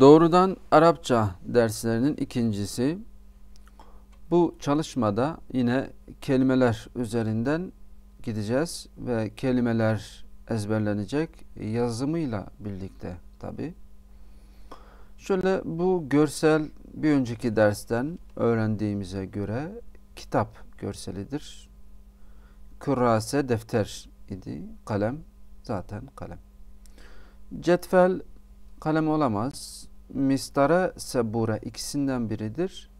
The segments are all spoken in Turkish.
Doğrudan Arapça derslerinin ikincisi. Bu çalışmada yine kelimeler üzerinden gideceğiz ve kelimeler ezberlenecek yazımıyla birlikte tabi. Şöyle bu görsel bir önceki dersten öğrendiğimize göre kitap görselidir. Kürase defter idi. Kalem zaten kalem. Cetvel kalem olamaz. Mistara sebure ikisinden biridir.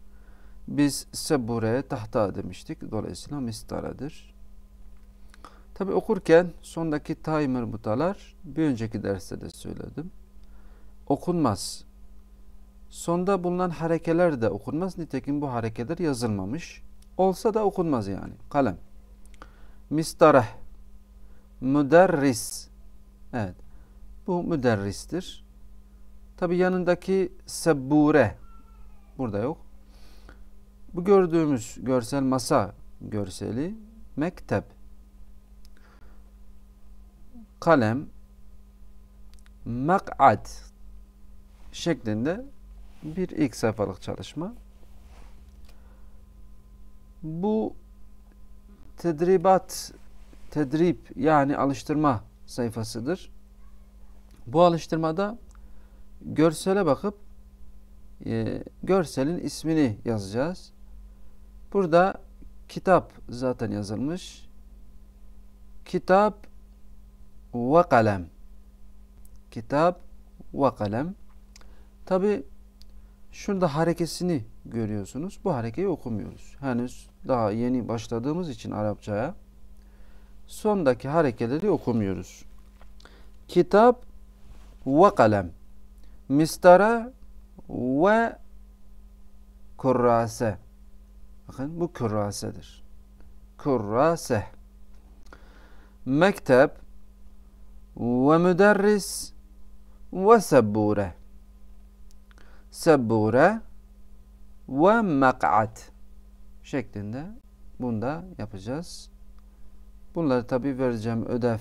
Biz sebure tahta demiştik. Dolayısıyla mistaradır. Tabi okurken sondaki timer butalar, bir önceki derste de söyledim. Okunmaz. Sonda bulunan harekeler de okunmaz. Nitekim bu harekeler yazılmamış. Olsa da okunmaz yani. Kalem. Mistareh. Müderris. Evet. Bu müderristir. Tabi yanındaki sebbure burada yok. Bu gördüğümüz görsel masa görseli mektep. Kalem mak'ad şeklinde bir ilk sayfalık çalışma. Bu tedribat, tedrib yani alıştırma sayfasıdır. Bu alıştırmada görsele bakıp e, görselin ismini yazacağız. Burada kitap zaten yazılmış. Kitap ve kalem. Kitap ve kalem. Tabi şurada harekesini görüyorsunuz. Bu harekeyi okumuyoruz. Henüz daha yeni başladığımız için Arapçaya sondaki harekeleri okumuyoruz. Kitap ve kalem mistara ve kurrase. Bakın bu kurrasedir. Kurrase. Mektep ve müderris ve sebbure. Sebbure ve mek'at şeklinde Bunu da yapacağız. Bunları tabi vereceğim ödev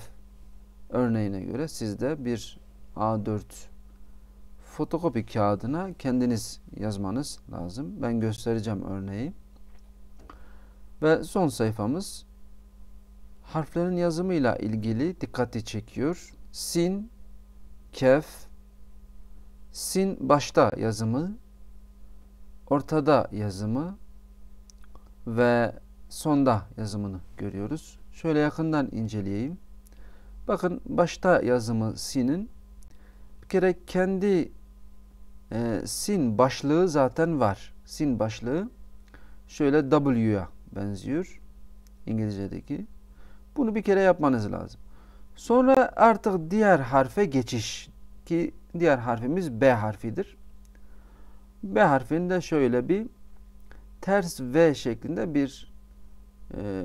örneğine göre sizde bir A4 fotokopi kağıdına kendiniz yazmanız lazım. Ben göstereceğim örneği. Ve son sayfamız harflerin yazımıyla ilgili dikkati çekiyor. Sin, kef, sin başta yazımı, ortada yazımı ve sonda yazımını görüyoruz. Şöyle yakından inceleyeyim. Bakın başta yazımı sin'in bir kere kendi e, sin başlığı zaten var. Sin başlığı şöyle W'ya benziyor. İngilizce'deki. Bunu bir kere yapmanız lazım. Sonra artık diğer harfe geçiş ki diğer harfimiz B harfidir. B harfinde şöyle bir ters V şeklinde bir e,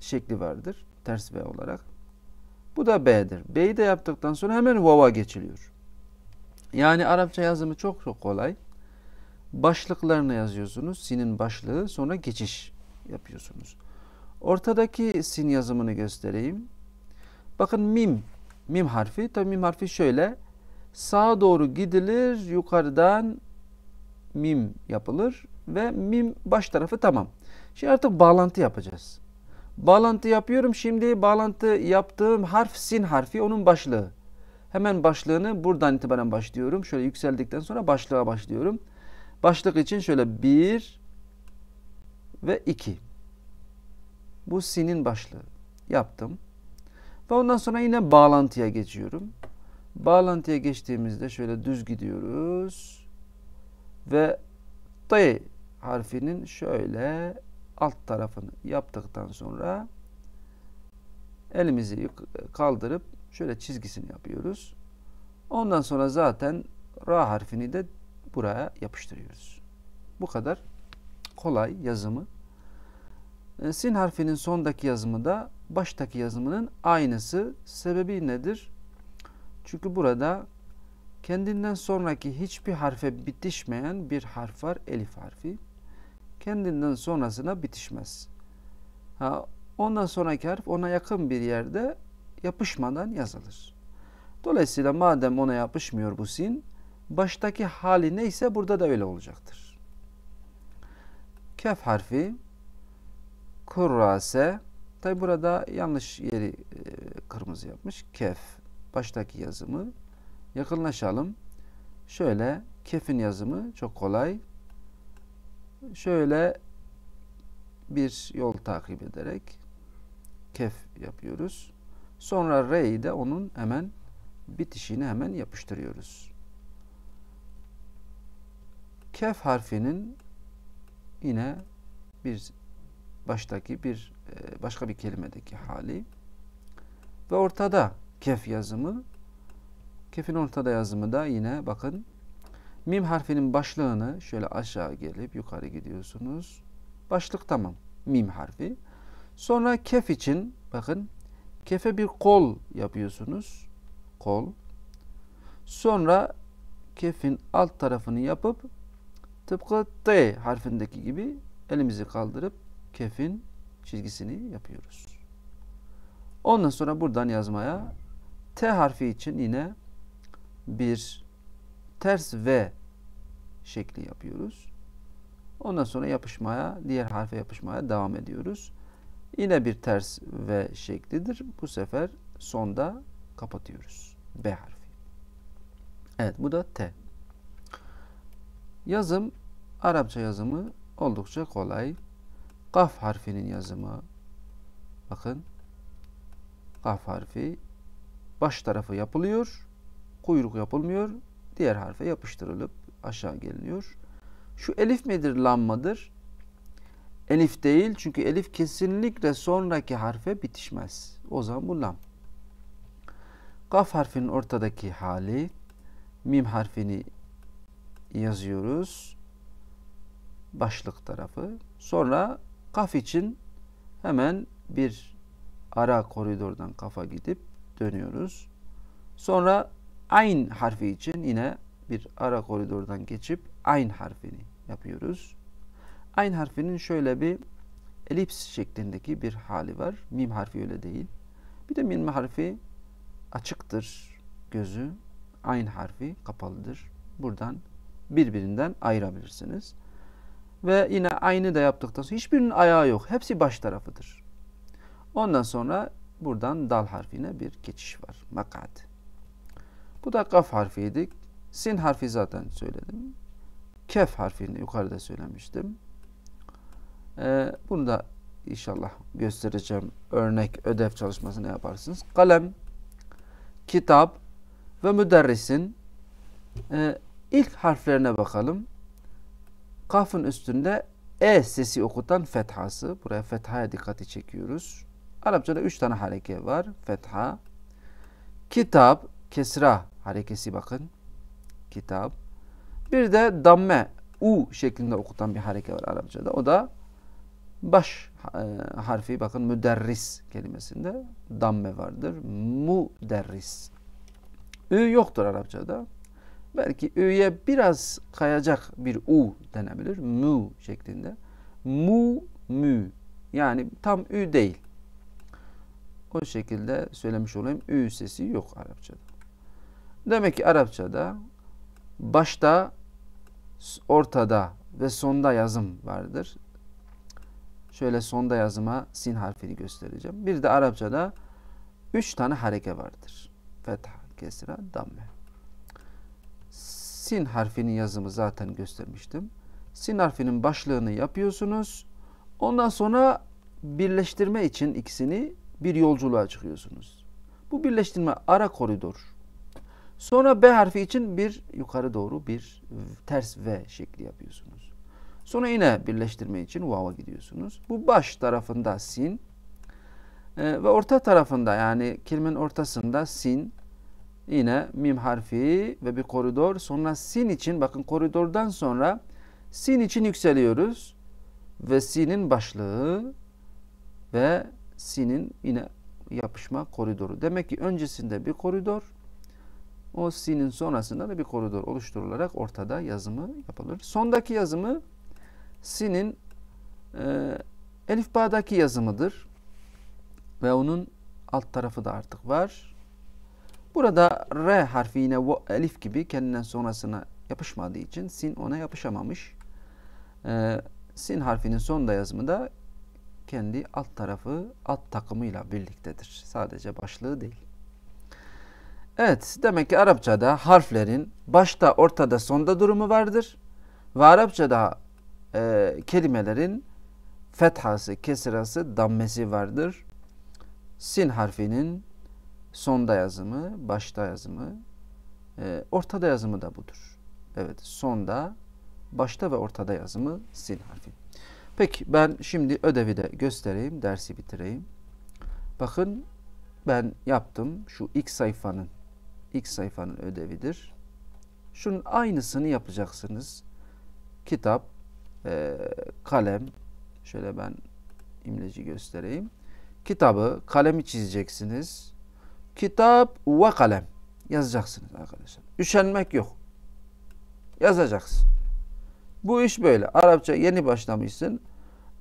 şekli vardır. Ters V olarak. Bu da B'dir. B'yi de yaptıktan sonra hemen vava geçiliyor. Yani Arapça yazımı çok çok kolay. Başlıklarını yazıyorsunuz. Sinin başlığı sonra geçiş yapıyorsunuz. Ortadaki sin yazımını göstereyim. Bakın mim. Mim harfi. Tabii mim harfi şöyle. Sağa doğru gidilir. Yukarıdan mim yapılır. Ve mim baş tarafı tamam. Şimdi artık bağlantı yapacağız. Bağlantı yapıyorum. Şimdi bağlantı yaptığım harf sin harfi. Onun başlığı. Hemen başlığını buradan itibaren başlıyorum. Şöyle yükseldikten sonra başlığa başlıyorum. Başlık için şöyle 1 ve 2. Bu sinin başlığı. Yaptım. Ve ondan sonra yine bağlantıya geçiyorum. Bağlantıya geçtiğimizde şöyle düz gidiyoruz. Ve D harfinin şöyle alt tarafını yaptıktan sonra elimizi kaldırıp Şöyle çizgisini yapıyoruz. Ondan sonra zaten ra harfini de buraya yapıştırıyoruz. Bu kadar kolay yazımı. E, sin harfinin sondaki yazımı da baştaki yazımının aynısı. Sebebi nedir? Çünkü burada kendinden sonraki hiçbir harfe bitişmeyen bir harf var. Elif harfi. Kendinden sonrasına bitişmez. Ha, ondan sonraki harf ona yakın bir yerde yapışmadan yazılır. Dolayısıyla madem ona yapışmıyor bu sin, baştaki hali neyse burada da öyle olacaktır. Kef harfi kurrase tabi burada yanlış yeri e, kırmızı yapmış. Kef baştaki yazımı yakınlaşalım. Şöyle kefin yazımı çok kolay. Şöyle bir yol takip ederek kef yapıyoruz. Sonra re'yi de onun hemen bitişine hemen yapıştırıyoruz. Kef harfinin yine bir baştaki bir e, başka bir kelimedeki hali ve ortada kef yazımı kefin ortada yazımı da yine bakın mim harfinin başlığını şöyle aşağı gelip yukarı gidiyorsunuz. Başlık tamam. Mim harfi. Sonra kef için bakın kefe bir kol yapıyorsunuz. Kol. Sonra kefin alt tarafını yapıp tıpkı T harfindeki gibi elimizi kaldırıp kefin çizgisini yapıyoruz. Ondan sonra buradan yazmaya T harfi için yine bir ters V şekli yapıyoruz. Ondan sonra yapışmaya, diğer harfe yapışmaya devam ediyoruz. Yine bir ters V şeklidir. Bu sefer sonda kapatıyoruz. B harfi. Evet bu da T. Yazım, Arapça yazımı oldukça kolay. Kaf harfinin yazımı. Bakın. Kaf harfi. Baş tarafı yapılıyor. Kuyruk yapılmıyor. Diğer harfe yapıştırılıp aşağı geliniyor. Şu elif midir, lam mıdır? Elif değil çünkü elif kesinlikle sonraki harfe bitişmez. O zaman bu lam. Kaf harfinin ortadaki hali mim harfini yazıyoruz. Başlık tarafı. Sonra kaf için hemen bir ara koridordan kafa gidip dönüyoruz. Sonra ayn harfi için yine bir ara koridordan geçip ayn harfini yapıyoruz. Ayn harfinin şöyle bir elips şeklindeki bir hali var. Mim harfi öyle değil. Bir de mim harfi açıktır gözü. Ayn harfi kapalıdır. Buradan birbirinden ayırabilirsiniz. Ve yine aynı da yaptıktan sonra hiçbirinin ayağı yok. Hepsi baş tarafıdır. Ondan sonra buradan dal harfine bir geçiş var. Makat. Bu da kaf harfiydi. Sin harfi zaten söyledim. Kef harfini yukarıda söylemiştim. Ee, bunu da inşallah göstereceğim. Örnek ödev çalışmasını yaparsınız. Kalem, kitap ve müderrisin e, ilk harflerine bakalım. Kafın üstünde E sesi okutan fethası. Buraya fethaya dikkati çekiyoruz. Arapçada üç tane hareke var. Fetha. Kitap, kesra harekesi bakın. Kitap. Bir de damme, u şeklinde okutan bir hareke var Arapçada. O da Baş e, harfi bakın müderris kelimesinde damme vardır. Müderris. Ü yoktur Arapçada. Belki ü'ye biraz kayacak bir u denebilir. Mu şeklinde. Mu, mü. Yani tam ü değil. O şekilde söylemiş olayım. Ü sesi yok Arapçada. Demek ki Arapçada başta, ortada ve sonda yazım vardır. Şöyle sonda yazıma sin harfini göstereceğim. Bir de Arapçada üç tane hareke vardır. Fetha, kesra, damme. Sin harfinin yazımı zaten göstermiştim. Sin harfinin başlığını yapıyorsunuz. Ondan sonra birleştirme için ikisini bir yolculuğa çıkıyorsunuz. Bu birleştirme ara koridor. Sonra B harfi için bir yukarı doğru bir ters V şekli yapıyorsunuz. Sonra yine birleştirme için vav'a gidiyorsunuz. Bu baş tarafında sin e, ve orta tarafında yani kelimenin ortasında sin yine mim harfi ve bir koridor. Sonra sin için bakın koridordan sonra sin için yükseliyoruz ve sinin başlığı ve sinin yine yapışma koridoru. Demek ki öncesinde bir koridor, o sinin sonrasında da bir koridor oluşturularak ortada yazımı yapılır. Sondaki yazımı Sin'in e, elifba'daki yazımıdır. Ve onun alt tarafı da artık var. Burada R harfi yine elif gibi kendinden sonrasına yapışmadığı için sin ona yapışamamış. E, sin harfinin son yazımı da kendi alt tarafı alt takımıyla birliktedir. Sadece başlığı değil. Evet demek ki Arapçada harflerin başta, ortada, sonda durumu vardır. Ve Arapçada e, kelimelerin fethası, kesirası, dammesi vardır. Sin harfinin sonda yazımı, başta yazımı, e, ortada yazımı da budur. Evet, sonda, başta ve ortada yazımı sin harfi. Peki ben şimdi ödevi de göstereyim, dersi bitireyim. Bakın ben yaptım şu ilk sayfanın, ilk sayfanın ödevidir. Şunun aynısını yapacaksınız. Kitap e, kalem şöyle ben imleci göstereyim. Kitabı, kalemi çizeceksiniz. Kitap ve kalem yazacaksınız arkadaşlar. Üşenmek yok. Yazacaksın. Bu iş böyle. Arapça yeni başlamışsın.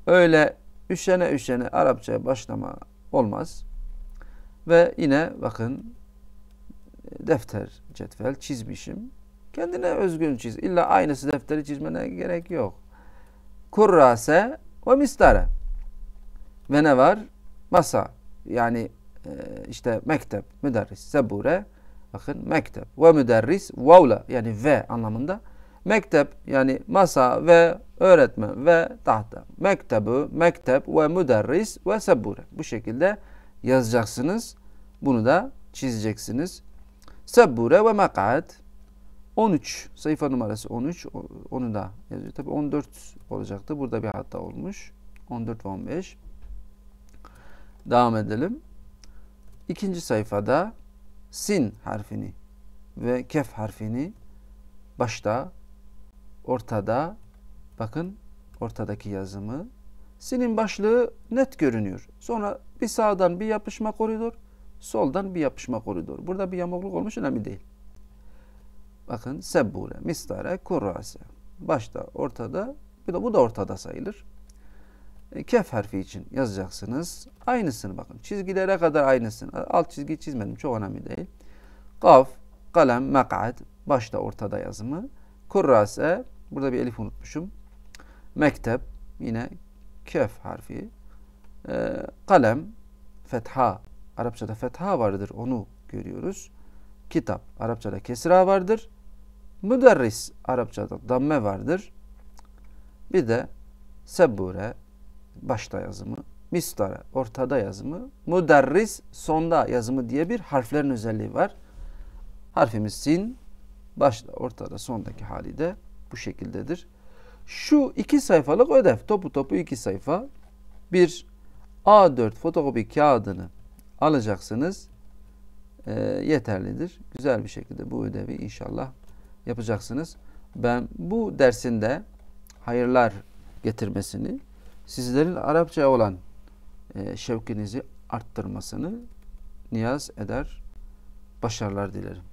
Öyle üşene üşene Arapçaya başlama olmaz. Ve yine bakın e, defter, cetvel çizmişim. Kendine özgün çiz. İlla aynısı defteri çizmene gerek yok kurrase ve mistare. Ve ne var? Masa. Yani e, işte mektep, müderris, sebure. Bakın mektep ve müderris vavla yani ve anlamında. Mektep yani masa ve öğretmen ve tahta. Mektebu, mektep ve müderris ve sebure. Bu şekilde yazacaksınız. Bunu da çizeceksiniz. Sebure ve mekad 13 sayfa numarası 13 onu da yazıyor. tabii 14 olacaktı. Burada bir hata olmuş. 14 ve 15. Devam edelim. İkinci sayfada sin harfini ve kef harfini başta, ortada, bakın ortadaki yazımı. Sinin başlığı net görünüyor. Sonra bir sağdan bir yapışma koridor, soldan bir yapışma koridor. Burada bir yamukluk olmuş önemli değil. Bakın sebbule, mistare, kurrase. Başta, ortada, bu da, bu da ortada sayılır. E, kef harfi için yazacaksınız. Aynısını bakın. Çizgilere kadar aynısını. Alt çizgi çizmedim. Çok önemli değil. Kaf, kalem, mek'ad. Başta ortada yazımı. Kurrase. Burada bir elif unutmuşum. Mektep. Yine kef harfi. E, kalem. Fetha. Arapçada fetha vardır. Onu görüyoruz. Kitap. Arapçada kesra vardır. Müderris Arapçada damme vardır. Bir de sebure başta yazımı, mistara ortada yazımı, müderris sonda yazımı diye bir harflerin özelliği var. Harfimiz sin başta ortada sondaki hali de bu şekildedir. Şu iki sayfalık ödev topu topu iki sayfa bir A4 fotokopi kağıdını alacaksınız. E, yeterlidir. Güzel bir şekilde bu ödevi inşallah yapacaksınız. Ben bu dersinde hayırlar getirmesini, sizlerin Arapça olan e, şevkinizi arttırmasını niyaz eder, başarılar dilerim.